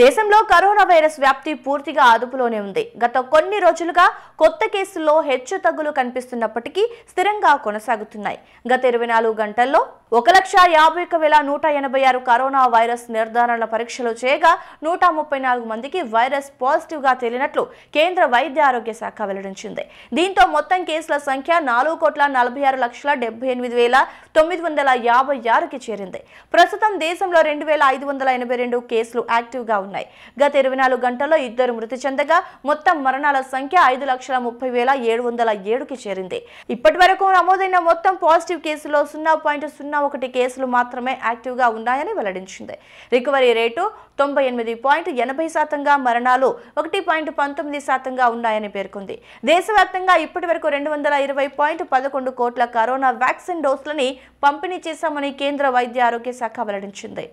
దేశంలో corona virus వ్యాప్తి పూర్తిగా అదుపులోనే ఉంది గత కొన్ని రోజులుగా కొత్త కేసుల్లో హెచ్చు తగ్గులు కనిపిస్తున్నప్పటికీ స్థిరంగా కొనసాగుతున్నాయి గత ఇరవై నాలుగు గంటల్లో ఒక లక్ష యాభై ఒక వేల నూట ఎనభై ఆరు కరోనా వైరస్ నిర్ధారణ పరీక్షలు చేయగా నూట ముప్పై నాలుగు మందికి వైరస్ పాజిటివ్గా తేలినట్లు కేంద్ర వైద్య ఆరోగ్య శాఖ వెల్లడించింది దీంతో మొత్తం కేసుల సంఖ్య నాలుగు కోట్ల నలభై ఆరు లక్షల డెబ్బై ఎనిమిది వేల తొమ్మిది వందల యాభై ఆరుకి చేరింది ప్రస్తుతం దేశంలో రెండు వేల ఐదు వందల ఎనభై రెండు కేసులు యాక్టివ్గా ఉన్నాయి గత ఇరవై నాలుగు గంటల్లో ఇద్దరు మృతి చెందగా మొత్తం మరణాల సంఖ్య ఐదు లక్షల ముప్పై వేల ఏడు వందల ఏడుకి చేరింది ఇప్పటి వరకు నమోదైన మొత్తం పాజిటివ్ కేసులో సున్నా పాయింట్ సున్నా ఒకటి కేసులు మాత్రమే యాక్టివ్గా ఉన్నాయని వెల్లడించింది రికవరీ రేటు తొంభై ఎనిమిది పాయింట్ ఎనభై శాతంగా మరణాలు ఒకటి పాయింట్ పంతొమ్మిది శాతంగా ఉన్నాయని పేర్కొంది దేశవ్యాప్తంగా ఇప్పటి వరకు రెండు వందల ఇరవై పాయింట్ పదకొండు కోట్ల కరోనా వ్యాక్సిన్ డోసులని పంపిణీ చేశామని కేంద్ర వైద్య ఆరోగ్య శాఖ వెల్లడించింది